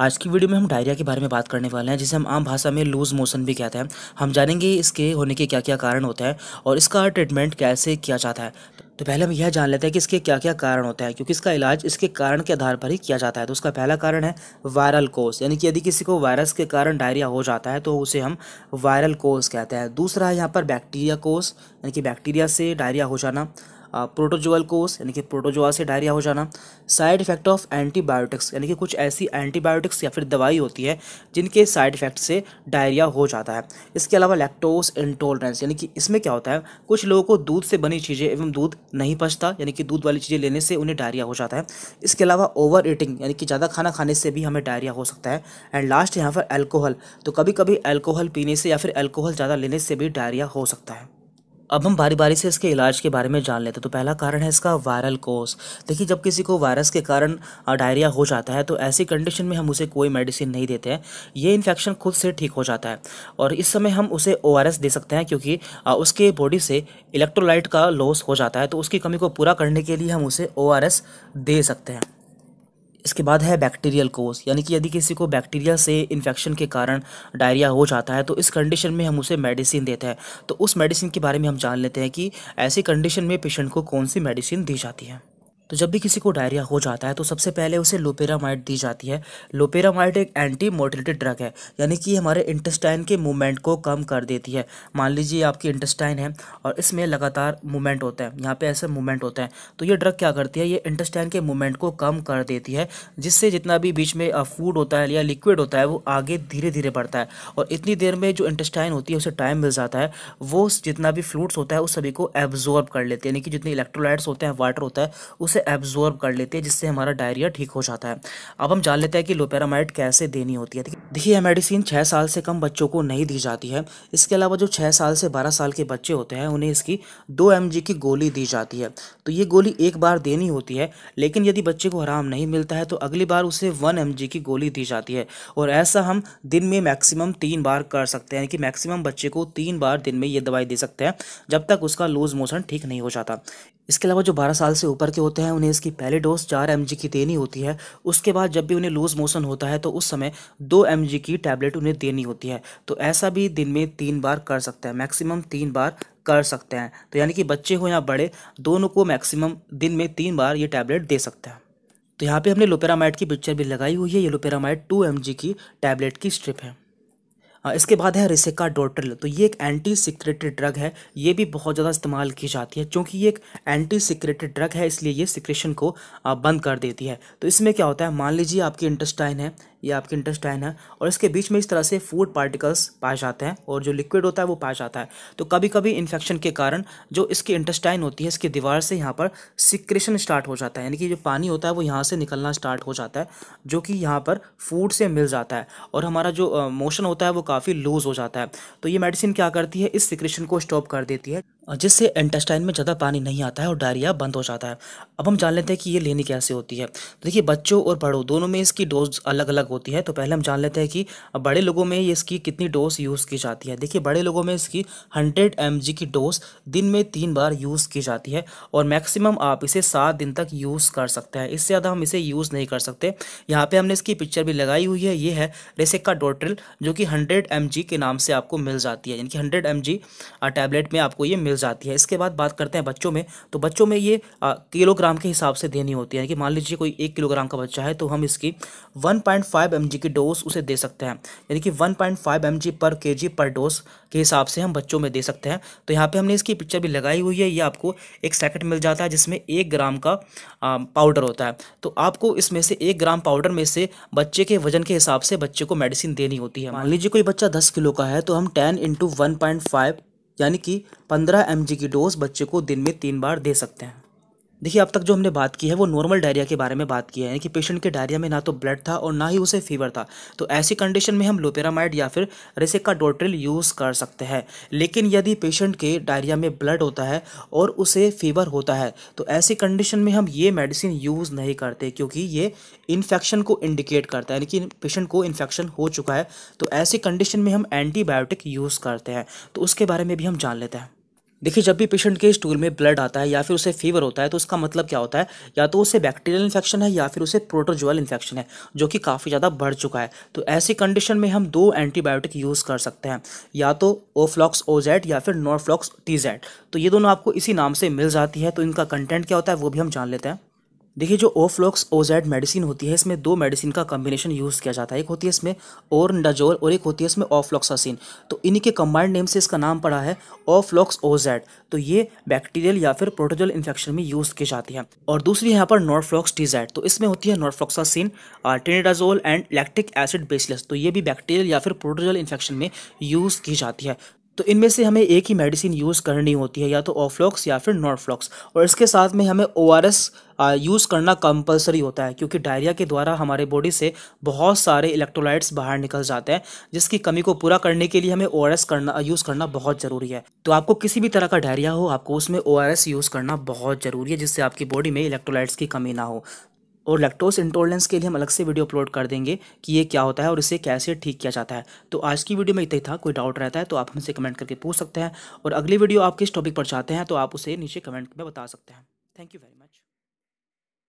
आज की वीडियो में हम डायरिया के बारे में बात करने वाले हैं जिसे हम आम भाषा में लूज मोशन भी कहते हैं हम जानेंगे इसके होने के क्या क्या कारण होते हैं और इसका ट्रीटमेंट कैसे किया जाता है तो पहले हम यह जान लेते हैं कि इसके क्या क्या कारण होते हैं क्योंकि इसका इलाज इसके कारण के आधार पर ही किया जाता है तो उसका पहला कारण है वायरल कोस यानी कि यदि किसी को वायरस के कारण डायरिया हो जाता है तो उसे हम वायरल कोस कहते हैं दूसरा है यहाँ पर बैक्टीरिया कोस यानी कि बैक्टीरिया से डायरिया हो जाना प्रोटोजोअल कोस यानी कि प्रोटोजोआ से डायरिया हो जाना साइड इफेक्ट ऑफ एंटीबायोटिक्स यानी कि कुछ ऐसी एंटीबायोटिक्स या फिर दवाई होती है जिनके साइड इफेक्ट से डायरिया हो जाता है इसके अलावा लैक्टोस इंटोलरेंस यानी कि इसमें क्या होता है कुछ लोगों को दूध से बनी चीज़ें एवं दूध नहीं पचता यानी कि दूध वाली चीज़ें लेने से उन्हें डायरिया हो जाता है इसके अलावा ओवर ईटिंग यानी कि ज़्यादा खाना खाने से भी हमें डायरिया हो सकता है एंड लास्ट यहाँ पर एल्कोहल तो कभी कभी एल्कोहल पीने से या फिर एल्कोहल ज़्यादा लेने से भी डायरिया हो सकता है अब हम बारी बारी से इसके इलाज के बारे में जान लेते हैं तो पहला कारण है इसका वायरल कोर्स देखिए जब किसी को वायरस के कारण डायरिया हो जाता है तो ऐसी कंडीशन में हम उसे कोई मेडिसिन नहीं देते हैं ये इन्फेक्शन खुद से ठीक हो जाता है और इस समय हम उसे ओ दे सकते हैं क्योंकि उसके बॉडी से इलेक्ट्रोलाइट का लॉस हो जाता है तो उसकी कमी को पूरा करने के लिए हम उसे ओ दे सकते हैं इसके बाद है बैक्टीरियल कोस यानी कि यदि किसी को बैक्टीरिया से इन्फेक्शन के कारण डायरिया हो जाता है तो इस कंडीशन में हम उसे मेडिसिन देते हैं तो उस मेडिसिन के बारे में हम जान लेते हैं कि ऐसी कंडीशन में पेशेंट को कौन सी मेडिसिन दी जाती है तो जब भी किसी को डायरिया हो जाता है तो सबसे पहले उसे लोपेरामाइड दी जाती है लोपेरामाइड एक एंटी मोटिलेटेड ड्रग है यानी कि हमारे इंटेस्टाइन के मूवमेंट को कम कर देती है मान लीजिए आपकी इंटेस्टाइन है और इसमें लगातार मूवमेंट होता है यहाँ पे ऐसे मूवमेंट होता है तो ये ड्रग क्या करती है ये इंटेस्टाइन के मूवमेंट को कम कर देती है जिससे जितना भी बीच में फूड होता है या लिक्विड होता है वो आगे धीरे धीरे बढ़ता है और इतनी देर में जो इंटेस्टाइन होती है उसे टाइम मिल जाता है वो जितना भी फ्लूड्स होता है उस सभी को एब्जॉर्ब कर लेते हैं यानी कि जितने इलेक्ट्रोलाइट्स होते हैं वाटर होता है उसे एब्जॉर्ब कर लेती है जिससे हमारा डायरिया ठीक हो जाता है अब हम जान लेते हैं कि लोपेरामाइड कैसे देनी होती है ठीक है देखिए यह मेडिसिन छः साल से कम बच्चों को नहीं दी जाती है इसके अलावा जो छः साल से बारह साल के बच्चे होते हैं उन्हें इसकी दो एम की गोली दी जाती है तो ये गोली एक बार देनी होती है लेकिन यदि बच्चे को आराम नहीं मिलता है तो अगली बार उसे वन एम की गोली दी जाती है और ऐसा हम दिन में मैक्सिमम तीन बार कर सकते हैं कि मैक्सिमम बच्चे को तीन बार दिन में ये दवाई दे सकते हैं जब तक उसका लूज मोशन ठीक नहीं हो जाता इसके अलावा जो 12 साल से ऊपर के होते हैं उन्हें इसकी पहली डोज चार एम की देनी होती है उसके बाद जब भी उन्हें लूज मोशन होता है तो उस समय दो एम एम की टैबलेट उन्हें देनी होती है तो ऐसा भी दिन में तीन बार कर सकते हैं मैक्सिमम तीन बार कर सकते हैं तो यानी कि बच्चे हो या बड़े दोनों को मैक्सिमम दिन में तीन बार ये टैबलेट दे सकते हैं तो यहाँ पे हमने लोपेरामाइड की पिक्चर भी लगाई हुई है ये लोपेरामाइड टू एम की टैबलेट की स्ट्रिप है हाँ, इसके बाद है रिसिका डोटल तो ये एक एंटी सिक्रेटेड ड्रग है ये भी बहुत ज़्यादा इस्तेमाल की जाती है क्योंकि ये एक एंटी सिक्रेटेड ड्रग है इसलिए ये सिक्रेशन को बंद कर देती है तो इसमें क्या होता है मान लीजिए आपकी इंटेस्टाइन है ये आपके इंटेस्टाइन है और इसके बीच में इस तरह से फूड पार्टिकल्स पाए जाते हैं और जो लिक्विड होता है वो पाया जाता है तो कभी कभी इन्फेक्शन के कारण जो इसकी इंटेस्टाइन होती है इसकी दीवार से यहाँ पर सिक्रेशन स्टार्ट हो जाता है यानी कि जो पानी होता है वो यहाँ से निकलना स्टार्ट हो जाता है जो कि यहाँ पर फूड से मिल जाता है और हमारा जो मोशन होता है वो काफ़ी लूज़ हो जाता है तो ये मेडिसिन क्या करती है इस सिक्रेशन को स्टॉप कर देती है जिससे इंटेस्टाइन में ज़्यादा पानी नहीं आता है और डायरिया बंद हो जाता है अब हम जान लेते हैं कि ये लेनी कैसे होती है तो देखिए बच्चों और बड़ों दोनों में इसकी डोज अलग अलग होती है तो पहले हम जान लेते हैं कि बड़े लोगों में ये इसकी कितनी डोज यूज़ की जाती है देखिए बड़े लोगों में इसकी हंड्रेड एम की डोज दिन में तीन बार यूज़ की जाती है और मैक्सिमम आप इसे सात दिन तक यूज़ कर सकते हैं इससे ज़्यादा हम इसे यूज़ नहीं कर सकते यहाँ पर हमने इसकी पिक्चर भी लगाई हुई है ये है रेसेक्का डोट्रिल जो कि हंड्रेड एम के नाम से आपको मिल जाती है यानी कि हंड्रेड एम टैबलेट में आपको ये मिल मिल जाती है इसके बाद बात करते हैं बच्चों में तो बच्चों में ये किलोग्राम के हिसाब से देनी होती है कि मान लीजिए कोई एक किलोग्राम का बच्चा है तो हम इसकी one point five M G की डोज उसे दे सकते हैं यानी कि वन पॉइंट फाइव एम पर के जी पर डोज के हिसाब से हम बच्चों में दे सकते हैं तो यहाँ पर हमने इसकी पिक्चर भी लगाई हुई है ये आपको एक सैकेट मिल जाता है जिसमें एक ग्राम का पाउडर होता है तो आपको इसमें से एक ग्राम पाउडर में से बच्चे के वजन के हिसाब से बच्चे को मेडिसिन देनी होती है मान लीजिए कोई बच्चा दस किलो का है तो हम ten into one point five यानी कि पंद्रह एम की डोज बच्चे को दिन में तीन बार दे सकते हैं देखिए अब तक जो हमने बात की है वो नॉर्मल डायरिया के बारे में बात की है यानी कि पेशेंट के डायरिया में ना तो ब्लड था और ना ही उसे फीवर था तो ऐसी कंडीशन में हम लोपेरामाइड या फिर रेसिका डोट्रिल यूज़ कर सकते हैं लेकिन यदि पेशेंट के डायरिया में ब्लड होता है और उसे फीवर होता है तो ऐसी कंडीशन में हम ये मेडिसिन यूज़ नहीं करते क्योंकि ये इन्फेक्शन को इंडिकेट करता है यानी कि पेशेंट को इन्फेक्शन हो चुका है तो ऐसी कंडीशन में हम एंटीबायोटिक यूज़ करते हैं तो उसके बारे में भी हम जान लेते हैं देखिए जब भी पेशेंट के स्टूल में ब्लड आता है या फिर उसे फीवर होता है तो उसका मतलब क्या होता है या तो उसे बैक्टीरियल इन्फेक्शन है या फिर उसे प्रोटोजुअल इन्फेक्शन है जो कि काफ़ी ज़्यादा बढ़ चुका है तो ऐसी कंडीशन में हम दो एंटीबायोटिक यूज़ कर सकते हैं या तो ओफ्लॉक्स ओ या फिर नॉर्फ्लॉक्स टी तो ये दोनों आपको इसी नाम से मिल जाती है तो इनका कंटेंट क्या होता है वो भी हम जान लेते हैं देखिए जो ओफ्लोक्स ओजेड मेडिसिन होती है इसमें दो मेडिसिन का कॉम्बिनेशन यूज़ किया जाता है एक होती है इसमें नजोल और एक होती है इसमें ओफ्लोक्सासिन तो इन्हीं के कंबाइंड नेम से इसका नाम पड़ा है ओफ्लोक्स ओजेड तो ये बैक्टीरियल या फिर प्रोटोजल इन्फेक्शन में यूज़ की जाती है और दूसरी यहाँ पर नॉर्फ्लॉक्स टीजैड तो इसमें होती है norfloxacin tinidazole and lactic acid bacillus तो ये भी बैक्टीरियल या फिर प्रोटोजल इन्फेक्शन में यूज़ की जाती है तो इनमें से हमें एक ही मेडिसिन यूज़ करनी होती है या तो ओफ्लॉक्स या फिर नॉर्फ्लॉक्स और इसके साथ में हमें ओ यूज़ करना कंपलसरी होता है क्योंकि डायरिया के द्वारा हमारे बॉडी से बहुत सारे इलेक्ट्रोलाइट्स बाहर निकल जाते हैं जिसकी कमी को पूरा करने के लिए हमें ओ करना यूज़ करना बहुत ज़रूरी है तो आपको किसी भी तरह का डायरिया हो आपको उसमें ओ यूज़ करना बहुत ज़रूरी है जिससे आपकी बॉडी में इलेक्ट्रोलाइट्स की कमी ना हो और लैक्टोज इंटोलेंस के लिए हम अलग से वीडियो अपलोड कर देंगे कि ये क्या होता है और इसे कैसे ठीक किया जाता है तो आज की वीडियो में इतना ही था कोई डाउट रहता है तो आप हमसे कमेंट करके पूछ सकते हैं और अगली वीडियो आप किस टॉपिक पर चाहते हैं तो आप उसे नीचे कमेंट में बता सकते हैं थैंक यू वेरी मच